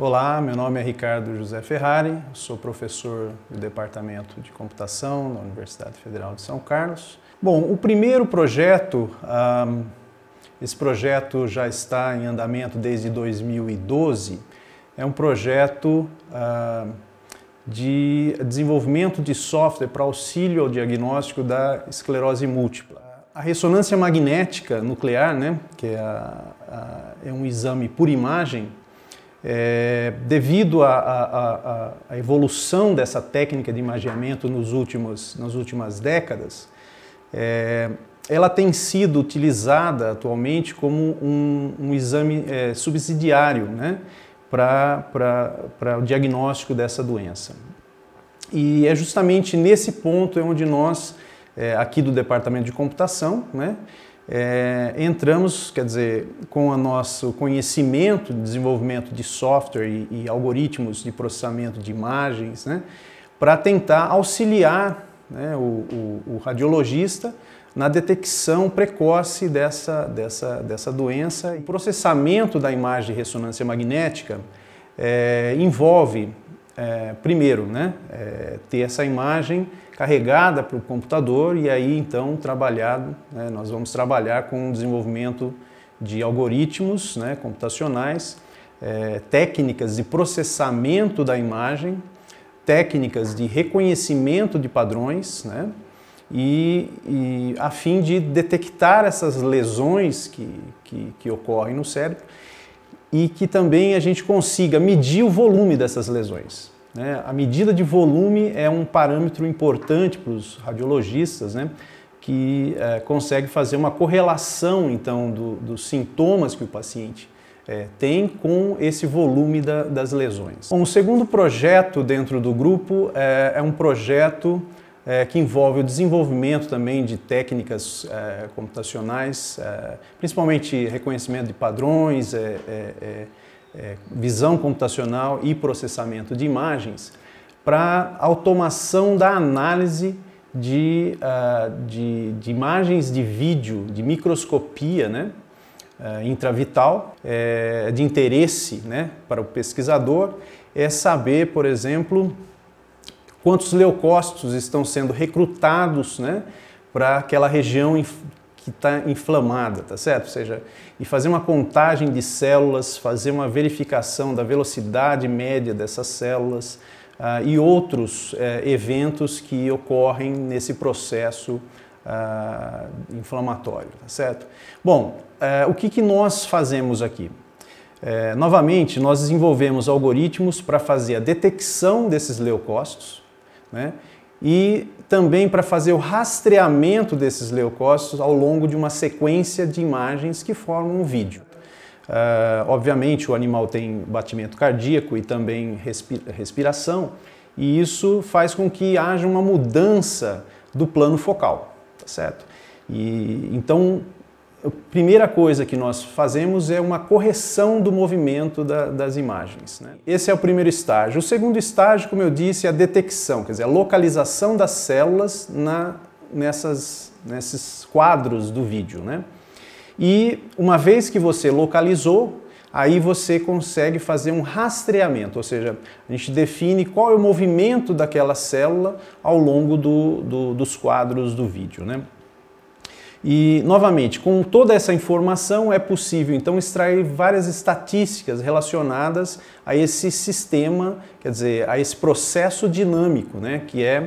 Olá, meu nome é Ricardo José Ferrari, sou professor do Departamento de Computação da Universidade Federal de São Carlos. Bom, o primeiro projeto, um, esse projeto já está em andamento desde 2012, é um projeto de desenvolvimento de software para auxílio ao diagnóstico da esclerose múltipla. A ressonância magnética nuclear, né, que é, a, a, é um exame por imagem, é, devido à evolução dessa técnica de imagiamento nos últimos, nas últimas décadas, é, ela tem sido utilizada atualmente como um, um exame é, subsidiário né, para o diagnóstico dessa doença. E é justamente nesse ponto é onde nós, é, aqui do Departamento de Computação, né, é, entramos, quer dizer, com o nosso conhecimento de desenvolvimento de software e, e algoritmos de processamento de imagens, né, para tentar auxiliar né, o, o, o, radiologista na detecção precoce dessa, dessa, dessa doença. O processamento da imagem de ressonância magnética é, envolve é, primeiro, né, é, ter essa imagem carregada para o computador e aí então trabalhado, né, nós vamos trabalhar com o desenvolvimento de algoritmos né, computacionais, é, técnicas de processamento da imagem, técnicas de reconhecimento de padrões, né, e, e a fim de detectar essas lesões que, que, que ocorrem no cérebro e que também a gente consiga medir o volume dessas lesões. Né? A medida de volume é um parâmetro importante para os radiologistas, né? que é, consegue fazer uma correlação então do, dos sintomas que o paciente é, tem com esse volume da, das lesões. Um segundo projeto dentro do grupo é, é um projeto é, que envolve o desenvolvimento também de técnicas é, computacionais, é, principalmente reconhecimento de padrões, é, é, visão computacional e processamento de imagens, para automação da análise de, de, de imagens de vídeo, de microscopia, né? Uh, intravital é, de interesse né, para o pesquisador é saber, por exemplo, quantos leucócitos estão sendo recrutados né, para aquela região que está inflamada, tá certo? Ou seja, e fazer uma contagem de células, fazer uma verificação da velocidade média dessas células ah, e outros eh, eventos que ocorrem nesse processo ah, inflamatório, tá certo? Bom, eh, o que, que nós fazemos aqui? É, novamente, nós desenvolvemos algoritmos para fazer a detecção desses leucócitos, né? e também para fazer o rastreamento desses leucócitos ao longo de uma sequência de imagens que formam um vídeo. Uh, obviamente, o animal tem batimento cardíaco e também respiração, e isso faz com que haja uma mudança do plano focal, tá certo? E então a primeira coisa que nós fazemos é uma correção do movimento da, das imagens. Né? Esse é o primeiro estágio. O segundo estágio, como eu disse, é a detecção, quer dizer, a localização das células na, nessas, nesses quadros do vídeo. Né? E uma vez que você localizou, aí você consegue fazer um rastreamento, ou seja, a gente define qual é o movimento daquela célula ao longo do, do, dos quadros do vídeo. Né? E, novamente, com toda essa informação é possível então extrair várias estatísticas relacionadas a esse sistema, quer dizer, a esse processo dinâmico, né, que é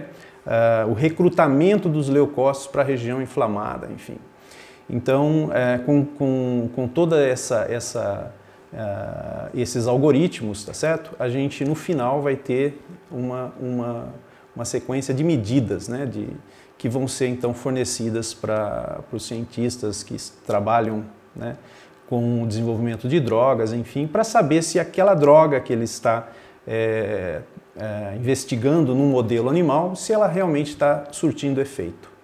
uh, o recrutamento dos leucócitos para a região inflamada, enfim. Então, uh, com, com, com toda essa, essa uh, esses algoritmos, tá certo? A gente no final vai ter uma, uma, uma sequência de medidas, né, de, que vão ser então fornecidas para os cientistas que trabalham né, com o desenvolvimento de drogas, enfim, para saber se aquela droga que ele está é, é, investigando num modelo animal, se ela realmente está surtindo efeito.